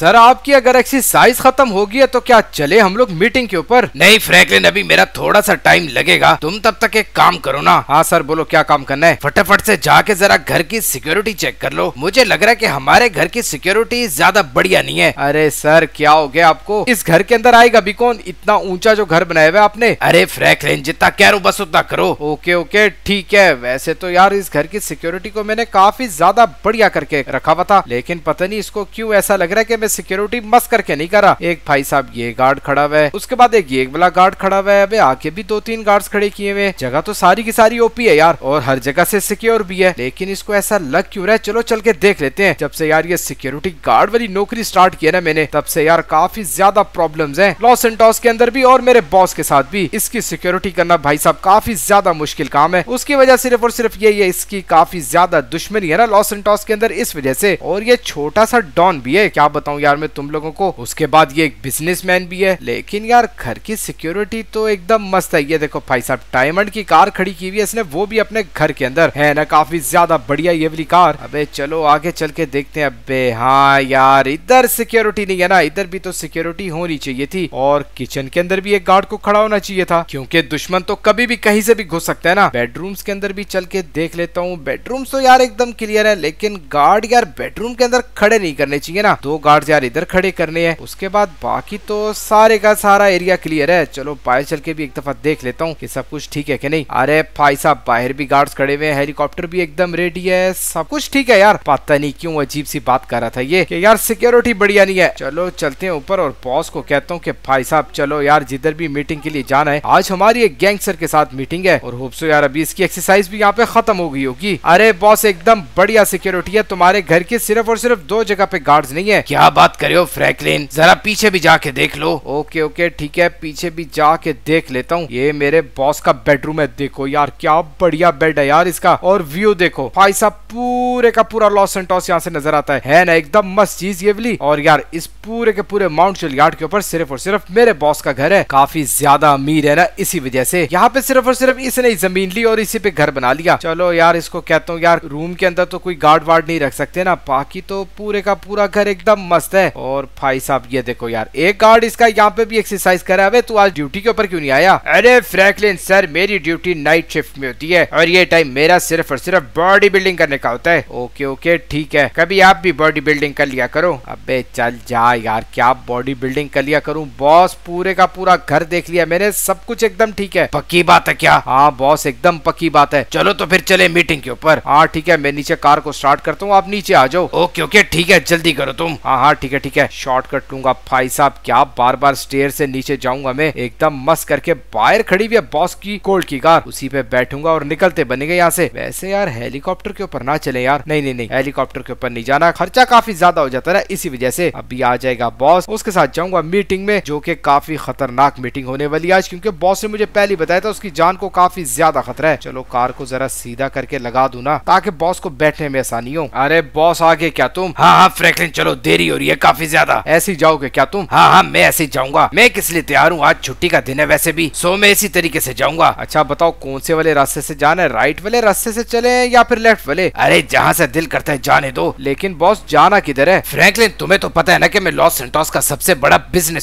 sir आपकी अगर exercise खत्म होगी गया तो क्या चले हम लोग मीटिंग के ऊपर नहीं फ्रैंकलिन अभी मेरा थोड़ा सा टाइम लगेगा तुम तब तक एक काम करो ना हाँ सर बोलो क्या काम करना है फटाफट से जाके जरा घर की सिक्योरिटी चेक कर लो मुझे लग रहा है की हमारे घर की सिक्योरिटी ज्यादा बढ़िया नहीं है अरे सर क्या हो गया आपको इस घर के अंदर आएगा भी कौन इतना ऊंचा जो घर बनाया हुआ आपने अरे फ्रैंकलिन जितना कह रहा बस उतना करो ओके ओके ठीक है वैसे तो यार इस घर की सिक्योरिटी को मैंने काफी ज्यादा बढ़िया करके रखा हुआ था लेकिन पता नहीं इसको क्यूँ ऐसा लग रहा है की मैं सिक्योरिटी मस्त करके नहीं करा एक भाई साहब ये गार्ड खड़ा हुआ है उसके बाद एक ये वाला गार्ड खड़ा हुआ है आगे भी दो तीन गार्ड खड़े किए हुए जगह तो सारी की सारी ओपी है यार और हर जगह से सिक्योर भी है लेकिन इसको ऐसा लग क्यू रहा है चलो चल के देख लेते हैं जब से यार ये सिक्योरिटी गार्ड वाली नौकरी स्टार्ट किया ना मैंने तब से यार काफी ज्यादा प्रॉब्लम है लॉस एंटॉस के अंदर भी और मेरे बॉस के साथ भी इसकी सिक्योरिटी करना भाई साहब काफी ज्यादा मुश्किल काम है उसकी वजह सिर्फ और सिर्फ यही है इसकी काफी ज्यादा दुश्मनी है ना लॉस एंटॉस के अंदर इस वजह से और ये छोटा सा डॉन भी है क्या बताऊ हूँ यार मैं तुम लोगों को उसके बाद ये एक बिजनेसमैन भी है लेकिन यार घर की सिक्योरिटी तो एकदम मस्त है ये देखो भाई साहब डायमंड की कार खड़ी की हुई है इसने वो भी अपने घर के अंदर है ना काफी ज्यादा बढ़िया ये वाली कार अब चलो आगे चल के देखते हैं अबे हाँ यार इधर सिक्योरिटी नहीं है ना इधर भी तो सिक्योरिटी होनी चाहिए थी और किचन के अंदर भी एक गार्ड को खड़ा होना चाहिए था क्योंकि दुश्मन तो कभी भी कहीं से भी घुस सकता है ना बेडरूम्स के अंदर भी चल के देख लेता हूँ बेडरूम्स तो यार एकदम क्लियर है लेकिन गार्ड यार बेडरूम के अंदर खड़े नहीं करने चाहिए ना दो गार्ड गार्ड यार इधर खड़े करने हैं उसके बाद बाकी तो सारे का सारा एरिया क्लियर है चलो बाहर चल के भी एक दफा देख लेता हूँ कि सब कुछ ठीक है कि नहीं अरे भाई साहब बाहर भी गार्ड्स खड़े हुए हैं हेलीकॉप्टर भी एकदम रेडी है सब कुछ ठीक है यार पता नहीं क्यों अजीब सी बात कर रहा था ये कि यार सिक्योरिटी बढ़िया नहीं है चलो चलते हैं ऊपर और बॉस को कहता हूँ कि भाई साहब चलो यार जिधर भी मीटिंग के लिए जाना है आज हमारी एक गैंगस्टर के साथ मीटिंग है और होप्सो यार अभी इसकी एक्सरसाइज भी यहाँ पे खत्म हो गई होगी अरे बॉस एकदम बढ़िया सिक्योरिटी है तुम्हारे घर के सिर्फ और सिर्फ दो जगह पे गार्ड्स नहीं है क्या बात रहे हो फ्रैंकलिन जरा पीछे भी जाके देख लो ओके ओके ठीक है पीछे भी जाके देख लेता हूँ ये मेरे बॉस का बेडरूम है देखो यार क्या बढ़िया बेड है यार इसका और व्यू देखो भाई साहब पूरे का पूरा लॉस एंटॉस यहाँ से नजर आता है है ना एकदम मस्त चीज ये बिली और यार इस पूरे के पूरे माउंट चिलगार्ड के ऊपर सिर्फ और सिर्फ मेरे बॉस का घर है काफी ज्यादा अमीर है ना इसी वजह से यहाँ पे सिर्फ और सिर्फ इसने जमीन ली और इसी पे घर बना लिया चलो यार इसको कहता हूँ यार रूम के अंदर तो कोई गार्ड वार्ड नहीं रख सकते ना बाकी तो पूरे का पूरा घर एकदम मस्त मस्त है और भाई साहब ये देखो यार एक गार्ड इसका यहाँ पे भी एक्सरसाइज करा है तू आज ड्यूटी के ऊपर क्यों नहीं आया अरे फ्रैंकलिन सर मेरी ड्यूटी नाइट शिफ्ट में होती है और ये टाइम मेरा सिर्फ और सिर्फ बॉडी बिल्डिंग करने का होता है ओके ओके ठीक है कभी आप भी बॉडी बिल्डिंग कर लिया करो अब चल जा यार क्या बॉडी बिल्डिंग कर लिया करूँ बॉस पूरे का पूरा घर देख लिया मैंने सब कुछ एकदम ठीक है पक्की बात है क्या हाँ बॉस एकदम पक्की बात है चलो तो फिर चले मीटिंग के ऊपर हाँ ठीक है मैं नीचे कार को स्टार्ट करता हूँ आप नीचे आ जाओ ओके ओके ठीक है जल्दी करो तुम हाँ हाँ यार हाँ, ठीक है ठीक है शॉर्ट कट लूंगा भाई साहब क्या बार बार स्टेयर से नीचे जाऊंगा मैं एकदम मस्त करके बाहर खड़ी हुई है बॉस की कोल्ड की कार उसी पे बैठूंगा और निकलते बनेंगे यहाँ से वैसे यार हेलीकॉप्टर के ऊपर ना चले यार नहीं नहीं नहीं हेलीकॉप्टर के ऊपर नहीं जाना खर्चा काफी ज्यादा हो जाता है इसी वजह से अभी आ जाएगा बॉस उसके साथ जाऊंगा मीटिंग में जो की काफी खतरनाक मीटिंग होने वाली आज क्यूँकी बॉस ने मुझे पहले बताया था उसकी जान को काफी ज्यादा खतरा है चलो कार को जरा सीधा करके लगा दू ना ताकि बॉस को बैठने में आसानी हो अरे बॉस आगे क्या तुम हाँ हाँ फ्रैंकलिन चलो देरी हो रही है काफी ज्यादा ऐसी जाओगे क्या तुम हाँ हाँ मैं ऐसे जाऊंगा मैं किस लिए तैयार हूँ आज छुट्टी का दिन है वैसे भी सो मैं इसी तरीके से जाऊंगा अच्छा बताओ कौन से वाले रास्ते से जाना है राइट वाले रास्ते से चले या फिर लेफ्ट वाले अरे जहाँ से दिल करता है जाने दो लेकिन बॉस जाना किधर है फ्रैंकलिन तुम्हें तो पता है ना की मैं लॉस सेंटोस का सबसे बड़ा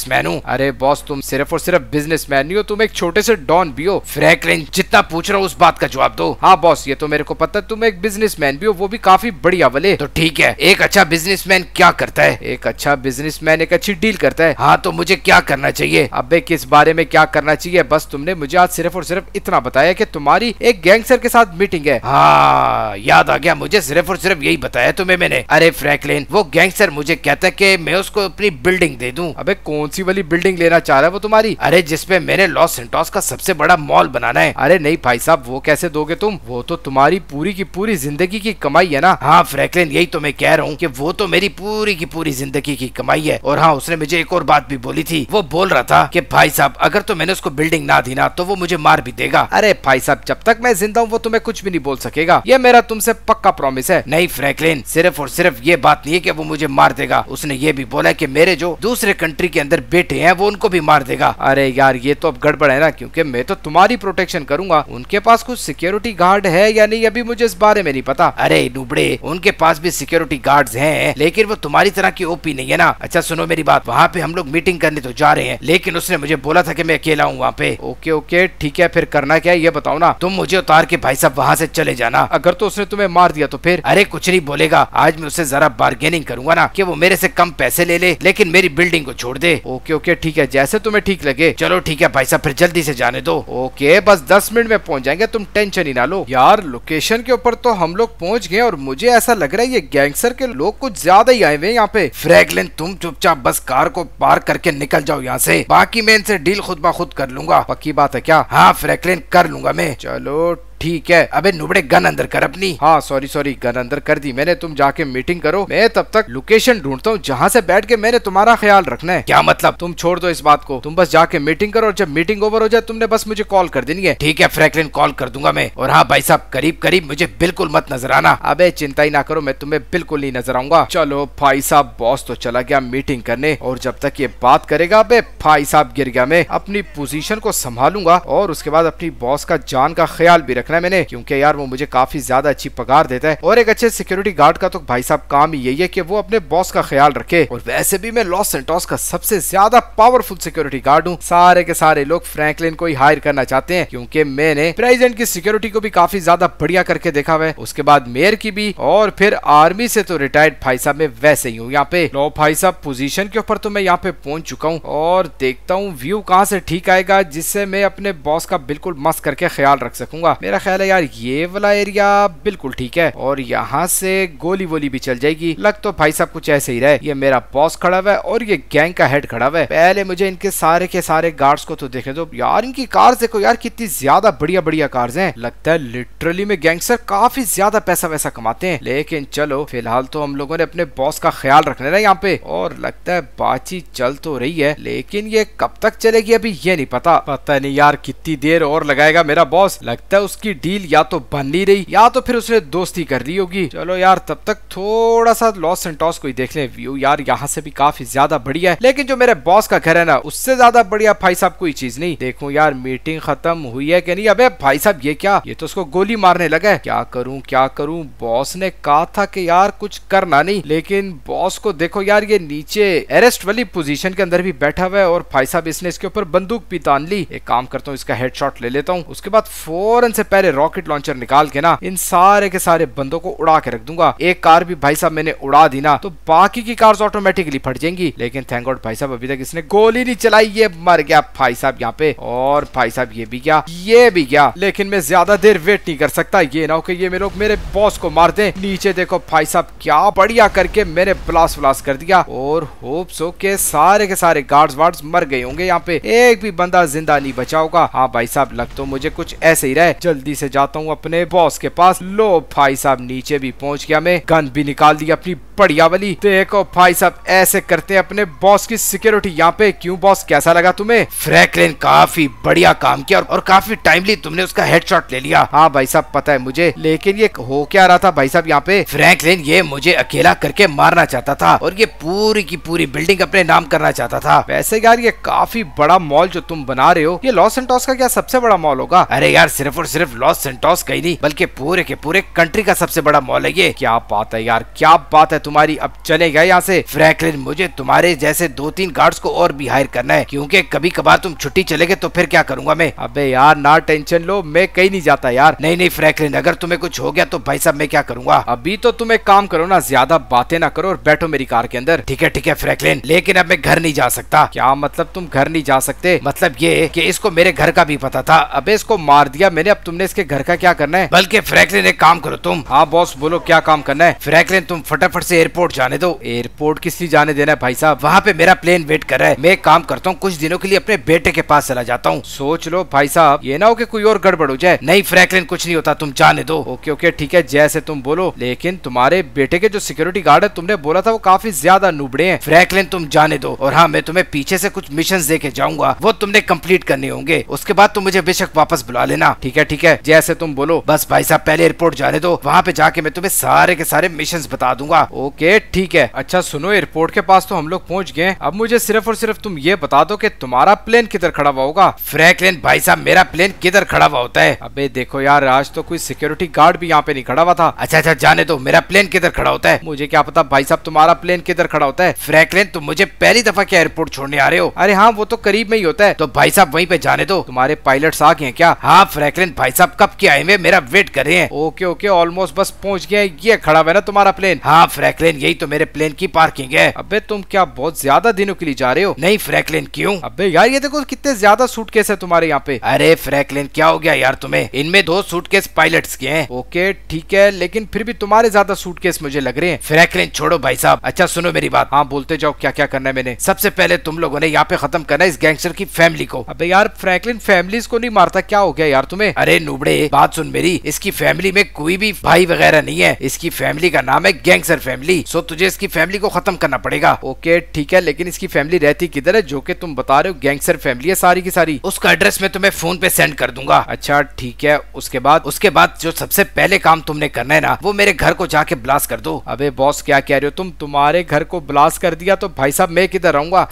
मैन हूँ अरे बॉस तुम सिर्फ और सिर्फ मैन ही हो तुम एक छोटे से डॉन भी हो फ्रैंकलिन जितना पूछ रहा हूँ उस बात का जवाब दो हाँ बॉस ये तो मेरे को पता है तुम एक बिजनेसमैन भी हो वो भी काफी बढ़िया वाले तो ठीक है एक अच्छा बिजनेसमैन क्या करता है एक अच्छा बिजनेसमैन एक अच्छी डील करता है हाँ तो मुझे क्या करना चाहिए अबे किस बारे में क्या करना चाहिए बस तुमने मुझे आज सिर्फ और सिर्फ इतना बताया कि तुम्हारी एक गैंगस्टर के साथ मीटिंग है हाँ याद आ गया मुझे सिर्फ और सिर्फ यही बताया तुम्हें मैंने अरे फ्रैंकलिन वो गैंगस्टर मुझे कहता है की मैं उसको अपनी बिल्डिंग दे दू अब कौन सी वाली बिल्डिंग लेना चाह रहा है वो तुम्हारी अरे जिसपे मैंने लॉस सेंटोस का सबसे बड़ा मॉल बनाना है अरे नहीं भाई साहब वो कैसे दोगे तुम वो तो तुम्हारी पूरी की पूरी जिंदगी की कमाई है ना हाँ फ्रैंकलिन यही तो मैं कह रहा हूँ की वो तो मेरी पूरी की पूरी जिंदगी की कमाई है और हाँ उसने मुझे एक और बात भी बोली थी वो बोल रहा था कि भाई साहब अगर तो मैंने उसको बिल्डिंग ना दी ना तो वो मुझे मार भी देगा अरे भाई साहब जब तक मैं जिंदा हूँ वो तुम्हें कुछ भी नहीं बोल सकेगा ये मेरा तुमसे पक्का प्रॉमिस है नहीं फ्रैंकलिन सिर्फ और सिर्फ ये बात नहीं है की वो मुझे मार देगा उसने ये भी बोला की मेरे जो दूसरे कंट्री के अंदर बेटे है वो उनको भी मार देगा अरे यार ये तो अब गड़बड़ है ना क्यूँकी मैं तो तुम्हारी प्रोटेक्शन करूंगा उनके पास कुछ सिक्योरिटी गार्ड है या नहीं अभी मुझे इस बारे में नहीं पता अरे नुबड़े उनके पास भी सिक्योरिटी गार्ड है लेकिन वो तुम्हारी तरह की वो नहीं है ना अच्छा सुनो मेरी बात वहाँ पे हम लोग मीटिंग करने तो जा रहे हैं लेकिन उसने मुझे बोला था की मैं अकेला हूँ वहाँ पे ओके ओके ठीक है फिर करना क्या है ये बताओ ना तुम मुझे उतार के भाई साहब वहाँ से चले जाना अगर तो उसने तुम्हें मार दिया तो फिर अरे कुछ नहीं बोलेगा आज मैं उससे जरा बार्गेनिंग करूंगा ना कि वो मेरे से कम पैसे ले ले लेकिन मेरी बिल्डिंग को छोड़ दे ओके ओके ठीक है जैसे तुम्हें ठीक लगे चलो ठीक है भाई साहब फिर जल्दी से जाने दो ओके बस दस मिनट में पहुंच जाएंगे तुम टेंशन ही ना लो यार लोकेशन के ऊपर तो हम लोग पहुंच गए और मुझे ऐसा लग रहा है ये गैंगस्टर के लोग कुछ ज्यादा ही आए हुए यहाँ पे फ्रैगलिन तुम चुपचाप बस कार को पार करके निकल जाओ यहाँ से बाकी मैं इनसे डील खुद ब खुद कर लूंगा पक्की बात है क्या हाँ फ्रैकलिन कर लूंगा मैं चलो ठीक है अबे नुबड़े गन अंदर कर अपनी हाँ सॉरी सॉरी गन अंदर कर दी मैंने तुम जाके मीटिंग करो मैं तब तक लोकेशन ढूंढता हूँ जहाँ से बैठ के मैंने तुम्हारा ख्याल रखना है क्या मतलब तुम छोड़ दो इस बात को तुम बस जाके मीटिंग करो और जब मीटिंग ओवर हो जाए तुमने बस मुझे कॉल कर देनी है ठीक है फ्रैंकलिन कॉल कर दूंगा मैं और हाँ भाई साहब करीब करीब मुझे बिल्कुल मत नजर आना अब चिंता ही ना करो मैं तुम्हें बिल्कुल नहीं नजर आऊंगा चलो भाई साहब बॉस तो चला गया मीटिंग करने और जब तक ये बात करेगा अब भाई साहब गिर गया मैं अपनी पोजिशन को संभालूंगा और उसके बाद अपनी बॉस का जान का ख्याल भी रख रखना है मैंने क्योंकि यार वो मुझे काफी ज्यादा अच्छी पगार देता है और एक अच्छे सिक्योरिटी गार्ड का तो भाई साहब काम ही यही है की वो अपने बॉस का ख्याल रखे और वैसे भी मैं लॉस सेंटोस का सबसे ज्यादा पावरफुल सिक्योरिटी गार्ड हूँ सारे के सारे लोग फ्रेंकलिन को ही हायर करना चाहते हैं क्योंकि मैंने प्रेजिडेंट की सिक्योरिटी को भी काफी ज्यादा बढ़िया करके देखा हुआ है उसके बाद मेयर की भी और फिर आर्मी से तो रिटायर्ड भाई साहब में वैसे ही हूँ यहाँ पे लो तो भाई साहब पोजीशन के ऊपर तो मैं यहाँ पे पहुंच चुका हूँ और देखता हूँ व्यू कहाँ से ठीक आएगा जिससे मैं अपने बॉस का बिल्कुल मस्त करके ख्याल रख सकूंगा मेरा मेरा ख्याल है यार ये वाला एरिया बिल्कुल ठीक है और यहाँ से गोली वोली भी चल जाएगी लग तो भाई साहब कुछ ऐसे ही रहे ये मेरा बॉस खड़ा हुआ है और ये गैंग का हेड खड़ा हुआ है पहले मुझे इनके सारे के सारे गार्ड्स को तो देखने दो तो यार इनकी कार देखो यार कितनी ज्यादा बढ़िया बढ़िया कार्स हैं लगता है लिटरली में गैंगस्टर काफी ज्यादा पैसा वैसा कमाते हैं लेकिन चलो फिलहाल तो हम लोगों ने अपने बॉस का ख्याल रखने है यहाँ पे और लगता है बातचीत चल तो रही है लेकिन ये कब तक चलेगी अभी ये नहीं पता पता नहीं यार कितनी देर और लगाएगा मेरा बॉस लगता है उसकी की डील या तो बन नहीं रही या तो फिर उसने दोस्ती कर ली होगी चलो यार तब तक थोड़ा सा लॉस सेंटोस को ही देख ले व्यू यार यहाँ से भी काफी ज्यादा बढ़िया है लेकिन जो मेरे बॉस का घर है ना उससे ज्यादा बढ़िया भाई साहब कोई चीज नहीं देखो यार मीटिंग खत्म हुई है की नहीं अब भाई साहब ये क्या ये तो उसको गोली मारने लगा है क्या करूँ क्या करूँ बॉस ने कहा था की यार कुछ करना नहीं लेकिन बॉस को देखो यार ये नीचे अरेस्ट वाली पोजीशन के अंदर भी बैठा हुआ है और भाई साहब इसने इसके ऊपर बंदूक भी तान ली एक काम करता हूँ इसका हेडशॉट ले लेता हूँ उसके बाद फौरन से पहले रॉकेट लॉन्चर निकाल के ना इन सारे के सारे बंदों को उड़ा के रख दूंगा एक कार भी भाई साहब मैंने उड़ा दी ना तो बाकी की कार ऑटोमेटिकली फट जाएंगी लेकिन थैंक गॉड भाई साहब अभी तक इसने गोली नहीं चलाई ये मर गया भाई साहब यहाँ पे और भाई साहब ये भी गया ये भी गया लेकिन मैं ज्यादा देर वेट नहीं कर सकता ये ना हो कि ये मेरे लोग मेरे बॉस को मार दे नीचे देखो भाई साहब क्या बढ़िया करके मैंने ब्लास्ट व्लास्ट कर दिया और होप सो के सारे के सारे गार्ड वार्ड मर गए होंगे यहाँ पे एक भी बंदा जिंदा नहीं बचा होगा हाँ भाई साहब लग तो मुझे कुछ ऐसे ही रहे जल्दी जल्दी से जाता हूँ अपने बॉस के पास लो भाई साहब नीचे भी पहुंच गया मैं गन भी निकाल दी अपनी बढ़िया वाली देखो भाई साहब ऐसे करते हैं अपने बॉस की सिक्योरिटी यहाँ पे क्यों बॉस कैसा लगा तुम्हें फ्रैंकलिन काफी बढ़िया काम किया और काफी टाइमली तुमने उसका हेडशॉट ले लिया हाँ भाई साहब पता है मुझे लेकिन ये हो क्या रहा था भाई साहब यहाँ पे फ्रैंकलिन ये मुझे अकेला करके मारना चाहता था और ये पूरी की पूरी बिल्डिंग अपने नाम करना चाहता था वैसे यार ये काफी बड़ा मॉल जो तुम बना रहे हो ये लॉस एंटॉस का क्या सबसे बड़ा मॉल होगा अरे यार सिर्फ और सिर्फ लॉस सेंटोस का ही नहीं बल्कि पूरे के पूरे कंट्री का सबसे बड़ा मॉल है ये क्या बात है यार क्या बात है तुम्हारी अब चले गए यहाँ से फ्रैंकलिन मुझे तुम्हारे जैसे दो तीन गार्ड्स को और भी हायर करना है क्योंकि कभी कभार तुम छुट्टी चले गए तो फिर क्या करूंगा मैं अबे यार ना टेंशन लो मैं कहीं नहीं जाता यार नहीं नहीं फ्रैंकलिन अगर तुम्हें कुछ हो गया तो भाई साहब मैं क्या करूंगा अभी तो तुम एक काम करो ना ज्यादा बातें ना करो और बैठो मेरी कार के अंदर ठीक है ठीक है फ्रैंकलिन लेकिन अब मैं घर नहीं जा सकता क्या मतलब तुम घर नहीं जा सकते मतलब ये कि इसको मेरे घर का भी पता था अब इसको मार दिया मैंने अब तुमने इसके घर का क्या करना है बल्कि फ्रैंकलिन एक काम करो तुम हाँ बॉस बोलो क्या काम करना है फ्रैंकलिन तुम फटाफट से एयरपोर्ट जाने दो एयरपोर्ट किस लिए जाने देना है भाई साहब वहाँ पे मेरा प्लेन वेट कर रहा है मैं काम करता हूँ कुछ दिनों के लिए अपने बेटे के पास चला जाता हूँ सोच लो भाई साहब ये ना हो की कोई और गड़बड़ हो जाए नहीं फ्रैंकलिन कुछ नहीं होता तुम जाने दो ओके ओके ठीक है जैसे तुम बोलो लेकिन तुम्हारे बेटे के जो सिक्योरिटी गार्ड है तुमने बोला था वो काफी ज्यादा नुबड़े हैं फ्रैंकलिन तुम जाने दो और हाँ मैं तुम्हें पीछे से कुछ मिशन दे के जाऊंगा वो तुमने कम्प्लीट करने होंगे उसके बाद तुम मुझे बेशक वापस बुला लेना ठीक है ठीक है है जैसे तुम बोलो बस भाई साहब पहले एयरपोर्ट जाने दो वहाँ पे जाके मैं तुम्हें सारे के सारे मिशन बता दूंगा ओके ठीक है अच्छा सुनो एयरपोर्ट के पास तो हम लोग पहुँच गए अब मुझे सिर्फ और सिर्फ तुम ये बता दो की तुम्हारा प्लेन किधर खड़ा हुआ होगा फ्रैकलेन भाई साहब मेरा प्लेन किधर खड़ा हुआ होता है अब देखो यार आज तो कोई सिक्योरिटी गार्ड भी यहाँ पे नहीं खड़ा हुआ था अच्छा अच्छा जाने दो मेरा प्लेन किधर खड़ा होता है मुझे क्या पता भाई साहब तुम्हारा प्लेन किधर खड़ा होता है फ्रैकलेन तुम मुझे पहली दफा क्या एयरपोर्ट छोड़ने आ रहे हो अरे हाँ वो तो करीब में ही होता है तो भाई साहब वहीं पे जाने दो तुम्हारे पायलट आ गए क्या हाँ फ्रैकलेन भाई सब कब के आए हुए मेरा वेट कर रहे हैं ओके ओके ऑलमोस्ट बस पहुंच गया ये खड़ा हुआ ना तुम्हारा प्लेन हाँ फ्रैकलिन यही तो मेरे प्लेन की पार्किंग है अबे तुम क्या बहुत ज्यादा दिनों के लिए जा रहे हो नहीं फ्रैकलिन क्यों अबे यार ये देखो कितने ज्यादा सूटकेस है तुम्हारे यहाँ पे अरे फ्रैकलिन क्या हो गया यार तुम्हें इनमें दो सूटकेस पायलट के हैं ओके ठीक है लेकिन फिर भी तुम्हारे ज्यादा सूटकेस मुझे लग रहे हैं फ्रैंकलिन छोड़ो भाई साहब अच्छा सुनो मेरी बात हाँ बोलते जाओ क्या क्या करना है मैंने सबसे पहले तुम लोगों ने यहाँ पे खत्म करना है इस गैंगस्टर की फैमिली को अबे यार फ्रैंकलिन फैमिलीज को नहीं मारता क्या हो गया यार तुम्हें अरे नुबड़े बात सुन मेरी इसकी फैमिली में कोई भी भाई वगैरह नहीं है इसकी फैमिली का नाम है गैंगस्टर फैमिली सो तुझे इसकी फैमिली को खत्म करना पड़ेगा ओके ठीक है लेकिन इसकी फैमिली रहती किधर है जो कि तुम बता रहे हो गैंगस्टर फैमिली है सारी की सारी उसका एड्रेस मैं तुम्हें फोन पे सेंड कर दूंगा अच्छा ठीक है उसके बाद उसके बाद जो सबसे पहले काम तुमने करना है ना वो मेरे घर को जाके ब्लास्ट कर दो अबे बॉस क्या कह रहे हो तुम तुम्हारे घर को ब्लास्ट कर दिया तो भाई साहब मैं किधर रहूंगा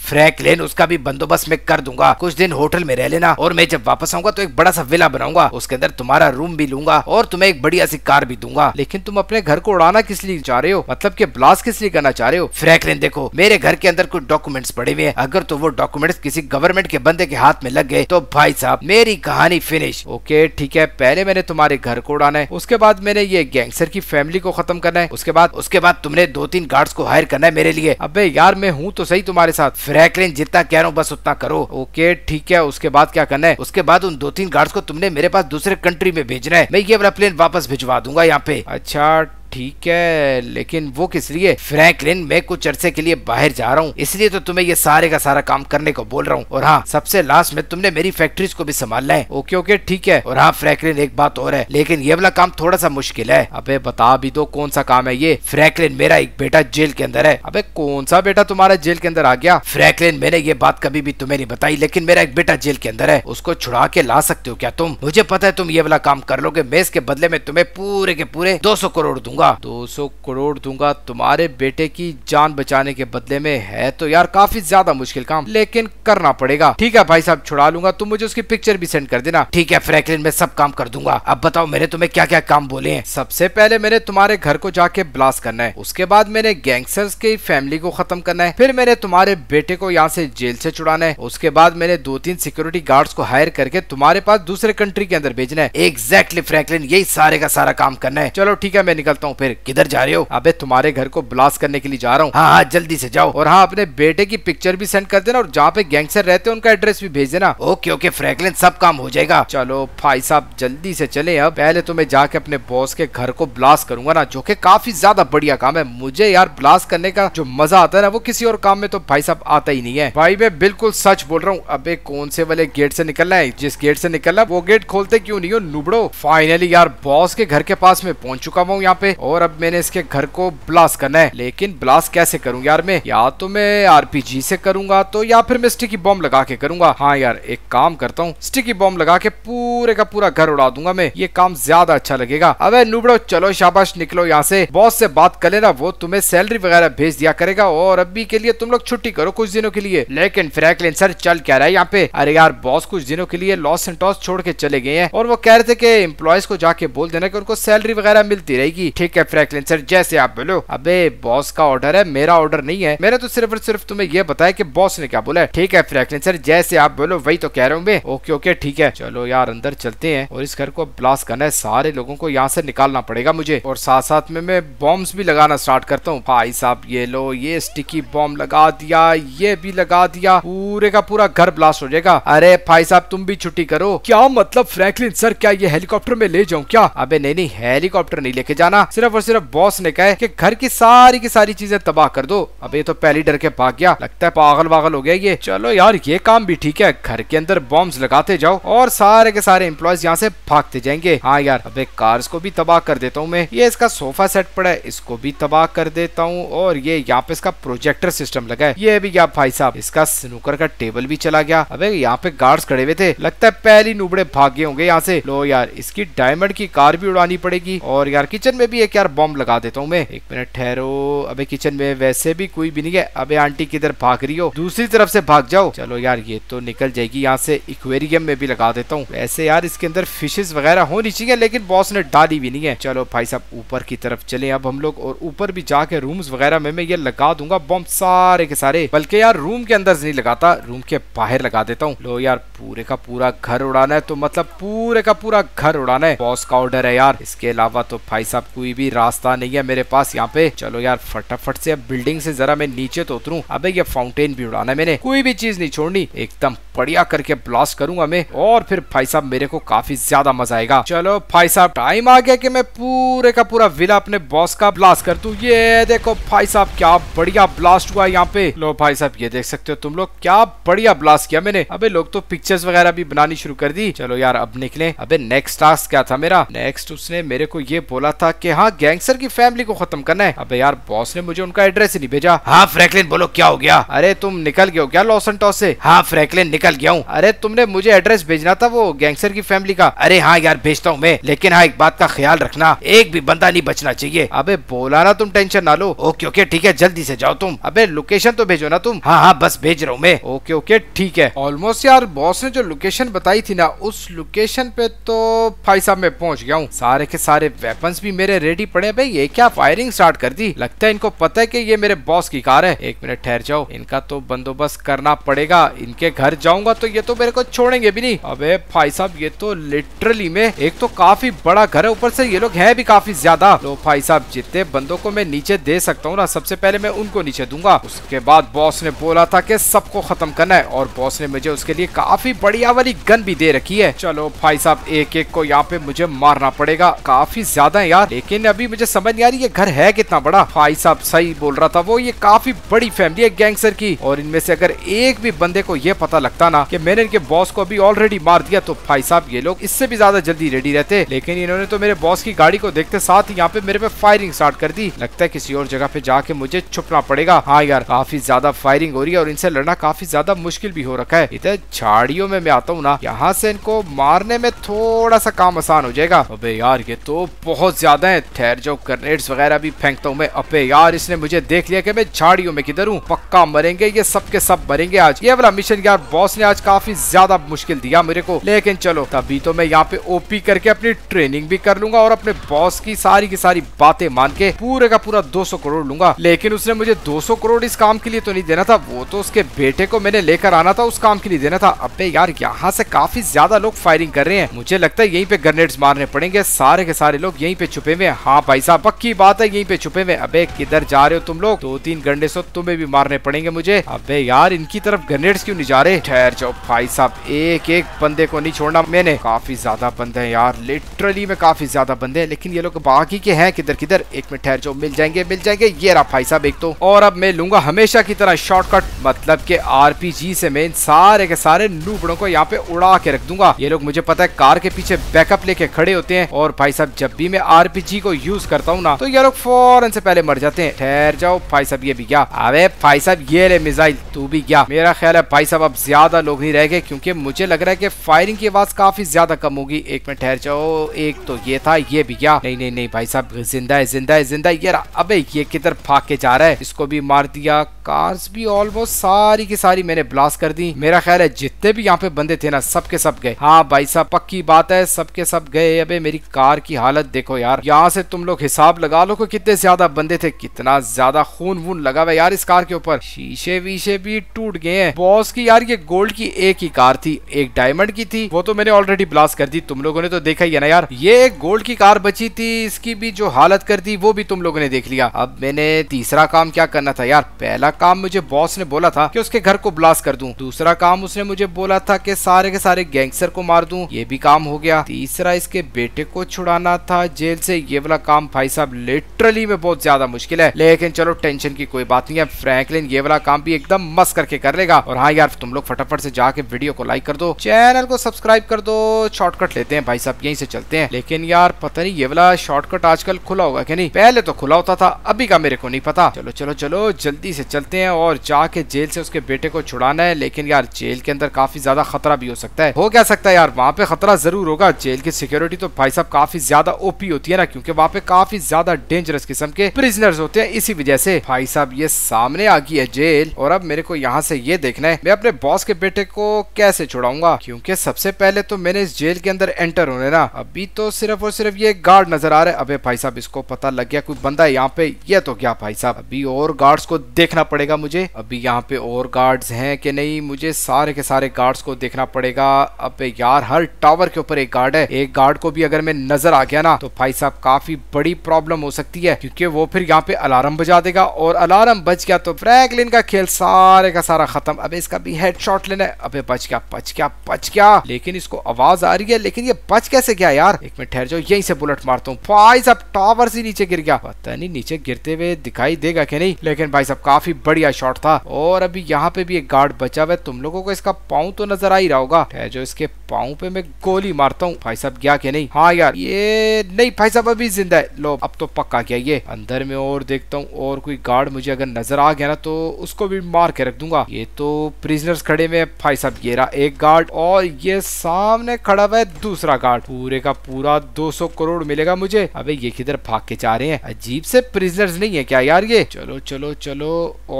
लेन उसका भी बंदोबस्त मैं कर दूंगा कुछ दिन होटल में रह लेना और मैं जब वापस आऊंगा तो एक बड़ा सा विला बनाऊंगा उसके अंदर अंदर तुम्हारा रूम भी लूंगा और तुम्हें एक बढ़िया सी कार भी दूंगा लेकिन तुम अपने घर को उड़ाना किस लिए चाह रहे हो मतलब की ब्लास्ट किस लिए करना चाह रहे हो फ्रैंकलिन देखो मेरे घर के अंदर कुछ डॉक्यूमेंट्स पड़े हुए हैं अगर तो वो डॉक्यूमेंट्स किसी गवर्नमेंट के बंदे के हाथ में लग गए तो भाई साहब मेरी कहानी फिनिश ओके ठीक है पहले मैंने तुम्हारे घर को उड़ाना है उसके बाद मैंने ये गैंगस्टर की फैमिली को खत्म करना है उसके बाद उसके बाद तुमने दो तीन गार्ड्स को हायर करना है मेरे लिए अबे यार मैं हूँ तो सही तुम्हारे साथ फ्रैंकलिन जितना कह रहा हूँ बस उतना करो ओके ठीक है उसके बाद क्या करना है उसके बाद उन दो तीन गार्ड्स को तुमने मेरे पास दूसरे कंट्री में भेजना है मैं ये अपना प्लेन वापस भिजवा दूंगा यहाँ पे अच्छा ठीक है लेकिन वो किस लिए फ्रैंकलिन मैं कुछ अरसे के लिए बाहर जा रहा हूँ इसलिए तो तुम्हें ये सारे का सारा काम करने को बोल रहा हूँ और हाँ सबसे लास्ट में तुमने मेरी फैक्ट्रीज को भी संभालना है ओके ओके ठीक है और हाँ फ्रैंकलिन एक बात और है लेकिन ये वाला काम थोड़ा सा मुश्किल है अबे बता भी दो कौन सा काम है ये फ्रैंकलिन मेरा एक बेटा जेल के अंदर है अबे कौन सा बेटा तुम्हारा जेल के अंदर आ गया फ्रैंकलिन मैंने ये बात कभी भी तुम्हें नहीं बताई लेकिन मेरा एक बेटा जेल के अंदर है उसको छुड़ा के ला सकते हो क्या तुम मुझे पता है तुम ये वाला काम कर लोगे मैं इसके बदले में तुम्हें पूरे के पूरे सौ करोड़ दूंगा दूंगा दो सौ करोड़ दूंगा तुम्हारे बेटे की जान बचाने के बदले में है तो यार काफी ज्यादा मुश्किल काम लेकिन करना पड़ेगा ठीक है भाई साहब छुड़ा लूंगा तुम मुझे उसकी पिक्चर भी सेंड कर देना ठीक है फ्रैंकलिन मैं सब काम कर दूंगा अब बताओ मैंने तुम्हें क्या क्या काम बोले हैं सबसे पहले मैंने तुम्हारे घर को जाके ब्लास्ट करना है उसके बाद मैंने गैंगस्टर्स की फैमिली को खत्म करना है फिर मैंने तुम्हारे बेटे को यहाँ से जेल से छुड़ाना है उसके बाद मैंने दो तीन सिक्योरिटी गार्ड्स को हायर करके तुम्हारे पास दूसरे कंट्री के अंदर भेजना है एग्जैक्टली फ्रैंकलिन यही सारे का सारा काम करना है चलो ठीक है मैं निकलता हूँ फिर किधर जा रहे हो अबे तुम्हारे घर को ब्लास्ट करने के लिए जा रहा हूँ हाँ हाँ जल्दी से जाओ और हाँ अपने बेटे की पिक्चर भी सेंड कर देना और जहाँ पे गैंगस्टर रहते हैं उनका एड्रेस भी भेज देना ओके ओके फ्रैंकलिन सब काम हो जाएगा चलो भाई साहब जल्दी से चले अब पहले तो मैं जाके अपने बॉस के घर को ब्लास्ट करूंगा ना जो की काफी ज्यादा बढ़िया काम है मुझे यार ब्लास्ट करने का जो मजा आता है ना वो किसी और काम में तो भाई साहब आता ही नहीं है भाई मैं बिल्कुल सच बोल रहा हूँ अब कौन से वाले गेट से निकलना है जिस गेट से निकलना वो गेट खोलते क्यों नहीं हो नुबड़ो फाइनली यार बॉस के घर के पास में पहुंच चुका हुआ यहाँ पे और अब मैंने इसके घर को ब्लास्ट करना है लेकिन ब्लास्ट कैसे करूंगा यार मैं या तो मैं आरपीजी से करूंगा तो या फिर मैं स्टिकी बॉम्ब लगा के करूंगा हाँ यार एक काम करता हूँ स्टिकी बॉम्ब लगा के पूरे का पूरा घर उड़ा दूंगा मैं ये काम ज्यादा अच्छा लगेगा अब नुबड़ो चलो शाबाश निकलो यहाँ से बॉस से बात कर लेना वो तुम्हें सैलरी वगैरह भेज दिया करेगा और अभी के लिए तुम लोग छुट्टी करो कुछ दिनों के लिए लेकिन फ्रैकलिन सर चल क्या रहा है यहाँ पे अरे यार बॉस कुछ दिनों के लिए लॉस एंड टॉस छोड़ के चले गए हैं और वो कह रहे थे कि एम्प्लॉयज को जाके बोल देना कि उनको सैलरी वगैरह मिलती रहेगी ठीक ठीक है फ्रैंकलिन सर जैसे आप बोलो अबे बॉस का ऑर्डर है मेरा ऑर्डर नहीं है मेरा तो सिर्फ और सिर्फ तुम्हें यह बताया कि बॉस ने क्या बोला है ठीक है फ्रैंकलिन सर जैसे आप बोलो वही तो कह रहे हूँ ओके ओके ठीक है चलो यार अंदर चलते हैं और इस घर को ब्लास्ट करना है सारे लोगों को यहाँ से निकालना पड़ेगा मुझे और साथ साथ में मैं बॉम्ब भी लगाना स्टार्ट करता हूँ भाई साहब ये लो ये स्टिकी बॉम्ब लगा दिया ये भी लगा दिया पूरे का पूरा घर ब्लास्ट हो जाएगा अरे भाई साहब तुम भी छुट्टी करो क्या मतलब फ्रैंकलिन सर क्या ये हेलीकॉप्टर में ले जाऊँ क्या अबे नहीं नहीं हेलीकॉप्टर नहीं लेके जाना सिर्फ और सिर्फ बॉस ने कहा कि घर की सारी की सारी चीजें तबाह कर दो अब ये तो पहली डर के भाग गया लगता है पागल वागल हो गया ये चलो यार ये काम भी ठीक है घर के अंदर बॉम्ब लगाते जाओ और सारे के सारे एम्प्लॉयज यहाँ से भागते जाएंगे हाँ यार अब एक कार्स को भी तबाह कर देता हूँ मैं ये इसका सोफा सेट पड़ा है इसको भी तबाह कर देता हूँ और ये यहाँ पे इसका प्रोजेक्टर सिस्टम लगा है ये भी क्या भाई साहब इसका स्नूकर का टेबल भी चला गया अब यहाँ पे गार्ड्स खड़े हुए थे लगता है पहली नुबड़े भागे होंगे यहाँ से लो यार इसकी डायमंड की कार भी उड़ानी पड़ेगी और यार किचन में भी एक यार बॉम्ब लगा देता हूँ मैं एक मिनट ठहरो अबे किचन में वैसे भी कोई भी नहीं है अबे आंटी किधर भाग रही हो दूसरी तरफ से भाग जाओ चलो यार ये तो निकल जाएगी यहाँ से इक्वेरियम में भी लगा देता हूँ वैसे यार इसके अंदर फिशेज वगैरह होनी चाहिए लेकिन बॉस ने डाली भी नहीं है चलो भाई साहब ऊपर की तरफ चले अब हम लोग और ऊपर भी जाके रूम वगैरह में मैं ये लगा दूंगा बॉम्ब सारे के सारे बल्कि यार रूम के अंदर नहीं लगाता रूम के बाहर लगा देता हूँ लो यार पूरे का पूरा घर उड़ाना है तो मतलब पूरे का पूरा घर उड़ाना है बॉस का ऑर्डर है यार इसके अलावा तो भाई साहब कोई भी रास्ता नहीं है मेरे पास यहाँ पे चलो यार फटाफट से अब बिल्डिंग से जरा मैं नीचे तो उतरू अबे ये फाउंटेन भी उड़ाना है मैंने कोई भी चीज नहीं छोड़नी एकदम बढ़िया करके ब्लास्ट करूंगा मैं और फिर भाई साहब मेरे को काफी ज्यादा मजा आएगा चलो भाई साहब टाइम आ गया कि मैं पूरे का पूरा विला अपने बॉस का ब्लास्ट कर दू ये देखो भाई साहब क्या बढ़िया ब्लास्ट हुआ यहाँ पे लो भाई साहब ये देख सकते हो तुम लोग क्या बढ़िया ब्लास्ट किया मैंने अबे लोग तो पिक्चर्स वगैरह भी बनानी शुरू कर दी चलो यार अब निकले अबे नेक्स्ट टास्क क्या था मेरा नेक्स्ट उसने मेरे को ये बोला था की हाँ यहाँ गैंगस्टर की फैमिली को खत्म करना है अब यार बॉस ने मुझे उनका एड्रेस ही नहीं भेजा हाँ फ्रैंकलिन बोलो क्या हो गया अरे तुम निकल गये हो क्या लॉसन टॉस ऐसी हाँ फ्रैंकलिन निकल गया हूँ अरे तुमने मुझे एड्रेस भेजना था वो गैंगस्टर की फैमिली का अरे हाँ यार भेजता हूँ मैं लेकिन हाँ एक बात का ख्याल रखना एक भी बंदा नहीं बचना चाहिए अबे बोला ना तुम टेंशन ना लो ओके ओके ठीक है जल्दी से जाओ तुम अबे लोकेशन तो भेजो ना तुम हाँ हाँ बस भेज रहा हूँ मैं ओके ओके ठीक है ऑलमोस्ट यार बॉस ने जो लोकेशन बताई थी ना उस लोकेशन पे तो भाई साहब मैं पहुँच गया हूँ सारे के सारे वेपन्स भी मेरे रेडी रेडी पड़े भाई ये क्या फायरिंग स्टार्ट कर दी लगता है इनको पता है की ये मेरे बॉस की कार है एक मिनट ठहर जाओ इनका तो बंदोबस्त करना पड़ेगा इनके घर जाऊंगा तो ये तो मेरे को छोड़ेंगे भी नहीं अबे भाई साहब ये तो लिटरली में एक तो काफी बड़ा घर है ऊपर से ये लोग है भी काफी ज्यादा तो भाई साहब जितने बंदों को मैं नीचे दे सकता हूँ ना सबसे पहले मैं उनको नीचे दूंगा उसके बाद बॉस ने बोला था की सबको खत्म करना है और बॉस ने मुझे उसके लिए काफी बढ़िया वाली गन भी दे रखी है चलो भाई साहब एक एक को यहाँ पे मुझे मारना पड़ेगा काफी ज्यादा यार लेकिन अभी मुझे समझ नहीं आ रही ये घर है कितना बड़ा भाई साहब सही बोल रहा था वो ये काफी बड़ी फैमिली है गैंगस्टर की और इनमें से अगर एक भी बंदे को ये पता लगता ना कि मैंने इनके बॉस को अभी ऑलरेडी मार दिया तो भाई साहब ये लोग इससे भी ज्यादा जल्दी रेडी रहते लेकिन इन्होंने तो मेरे बॉस की गाड़ी को देखते साथ ही यहाँ पे मेरे पे फायरिंग स्टार्ट कर दी लगता है किसी और जगह पे जाके मुझे छुपना पड़ेगा हाँ यार काफी ज्यादा फायरिंग हो रही है और इनसे लड़ना काफी ज्यादा मुश्किल भी हो रखा है इधर झाड़ियों में मैं आता हूँ ना यहाँ से इनको मारने में थोड़ा सा काम आसान हो जाएगा अबे यार ये तो बहुत ज्यादा है ठहर जाओ ग्रेनेड्स वगैरह भी फेंकता हूँ मैं अपे यार इसने मुझे देख लिया कि मैं झाड़ियों में किधर हूँ पक्का मरेंगे ये सब के सब मरेंगे आज ये वाला मिशन यार बॉस ने आज काफी ज्यादा मुश्किल दिया मेरे को लेकिन चलो तभी तो मैं यहाँ पे ओपी करके अपनी ट्रेनिंग भी कर लूंगा और अपने बॉस की सारी की सारी बातें मान के पूरे का पूरा 200 करोड़ लूंगा लेकिन उसने मुझे 200 करोड़ इस काम के लिए तो नहीं देना था वो तो उसके बेटे को मैंने लेकर आना था उस काम के लिए देना था अब यार यहाँ से काफी ज्यादा लोग फायरिंग कर रहे हैं मुझे लगता है यही पे ग्रेनेड्स मारने पड़ेंगे सारे के सारे लोग यहीं पे छुपे हुए हाँ भाई साहब पक्की बात है यहीं पे छुपे हुए अबे किधर जा रहे हो तुम लोग दो तीन गंडे सो तुम्हें भी मारने पड़ेंगे मुझे अबे यार इनकी तरफ ग्रेनेड्स क्यों नहीं जा रहे ठहर जाओ भाई साहब एक एक बंदे को नहीं छोड़ना मैंने काफी ज्यादा बंदे हैं यार लिटरली में काफी ज्यादा बंदे हैं लेकिन ये लोग बाकी के हैं किधर किधर एक मिनट ठहर जाओ मिल जाएंगे मिल जाएंगे ये रहा भाई साहब एक तो और अब मैं लूंगा हमेशा की तरह शॉर्टकट मतलब के जी से मैं इन सारे के सारे नूबड़ों को यहाँ पे उड़ा के रख दूंगा ये लोग मुझे पता है कार के पीछे बैकअप लेके खड़े होते हैं और भाई साहब जब भी मैं आरपीजी को यूज करता हूँ ना तो ये लोग फौरन से पहले मर जाते हैं ठहर जाओ भाई साहब ये भी गया अरे भाई साहब ये ले मिसाइल तू भी गया मेरा ख्याल है भाई साहब अब ज्यादा लोग नहीं रह गए क्योंकि मुझे लग रहा है की फायरिंग की आवाज काफी ज्यादा कम होगी एक मिनट ठहर जाओ एक तो ये था ये भी गया नहीं नहीं नहीं भाई साहब जिंदा है जिंदा है जिंदा ये अब ये किधर फाक के जा रहा है इसको भी मार दिया कार्स भी ऑलमोस्ट सारी की सारी मैंने ब्लास्ट कर दी मेरा ख्याल है जितने भी यहाँ पे बंदे थे ना सबके सब गए हाँ भाई साहब पक्की बात है सबके सब गए अबे मेरी कार की हालत देखो यार यहाँ से तुम लोग हिसाब लगा लो कितने ज्यादा बंदे थे कितना ज्यादा खून वून लगा हुआ यार इस कार के ऊपर शीशे वीशे भी टूट गए हैं बॉस की यार ये गोल्ड की एक ही कार थी एक डायमंड की थी वो तो मैंने ऑलरेडी ब्लास्ट कर दी तुम लोगों ने तो देखा ही है ना यार ये एक गोल्ड की कार बची थी इसकी भी जो हालत कर दी वो भी तुम लोगों ने देख लिया अब मैंने तीसरा काम क्या करना था यार पहला काम मुझे बॉस ने बोला था कि उसके घर को ब्लास्ट कर दूं दूसरा काम उसने मुझे बोला था कि सारे के सारे गैंगस्टर को मार दूं ये भी काम हो गया तीसरा इसके बेटे को छुड़ाना था जेल से ये वाला काम भाई साहब लिटरली में बहुत ज्यादा मुश्किल है लेकिन चलो टेंशन की कोई बात नहीं है फ्रैंकलिन ये वाला काम भी एकदम मस्त करके कर लेगा और हाँ यार तुम लोग फटाफट से जाके वीडियो को लाइक कर दो चैनल को सब्सक्राइब कर दो शॉर्टकट लेते हैं भाई साहब यही से चलते हैं लेकिन यार पता नहीं ये वाला शॉर्टकट आजकल खुला होगा क्या नहीं पहले तो खुला होता था अभी का मेरे को नहीं पता चलो चलो चलो जल्दी से चलते हैं और जाके जेल से उसके बेटे को छुड़ाना है लेकिन यार जेल के अंदर काफी ज्यादा खतरा भी हो सकता है हो क्या सकता है यार वहाँ पे खतरा जरूर होगा जेल की सिक्योरिटी तो भाई साहब काफी ज्यादा ओपी होती है ना क्योंकि वहाँ पे काफी ज्यादा डेंजरस किस्म के प्रिजनर्स होते हैं इसी वजह से भाई साहब ये सामने आ गई है जेल और अब मेरे को यहाँ से ये देखना है मैं अपने बॉस के बेटे को कैसे छुड़ाऊंगा क्योंकि सबसे पहले तो मैंने इस जेल के अंदर एंटर होने ना अभी तो सिर्फ और सिर्फ ये गार्ड नजर आ रहे हैं अभी भाई साहब इसको पता लग गया कोई बंदा यहाँ पे ये तो क्या भाई साहब अभी और गार्ड्स को देखना पड़ेगा मुझे अभी यहाँ पे और गार्ड है कि नहीं मुझे सारे के सारे गार्ड्स को देखना पड़ेगा अब यार हर टावर के ऊपर एक गार्ड है एक गार्ड को भी अगर मैं नजर आ गया ना तो भाई साहब काफी काफ़ी बड़ी प्रॉब्लम हो सकती है क्योंकि वो फिर यहाँ पे अलार्म बजा देगा और अलार्म बच गया तो फ्रैंकलिन का खेल सारे का सारा खत्म अब इसका भी हेड शॉट लेना है अबे बच गया बच गया बच गया लेकिन इसको आवाज आ रही है लेकिन ये बच कैसे गया यार एक मिनट ठहर जाओ यही से बुलेट मारता हूँ भाई साहब टावर से नीचे गिर गया पता नहीं नीचे गिरते हुए दिखाई देगा क्या नहीं लेकिन भाई साहब काफी बढ़िया शॉर्ट था और अभी यहाँ पे भी एक गार्ड बचा हुआ है तुम लोगों को इसका पाऊ तो नजर आ ही रहा होगा जो इसके पाऊ पे मैं गोली मारता हूँ भाई साहब गया क्या नहीं हाँ यार ये नहीं भाई साहब अभी जिंदा है लो अब तो पक्का गया ये अंदर में और देखता हूँ और कोई गार्ड मुझे अगर नजर आ गया ना तो उसको भी मार के रख दूंगा ये तो प्रिजनर्स खड़े में भाई साहब ये रहा एक गार्ड और ये सामने खड़ा हुआ है दूसरा गार्ड पूरे का पूरा 200 करोड़ मिलेगा मुझे अबे ये किधर भाग के जा रहे हैं अजीब से प्रिजनर्स नहीं है क्या यार ये चलो चलो चलो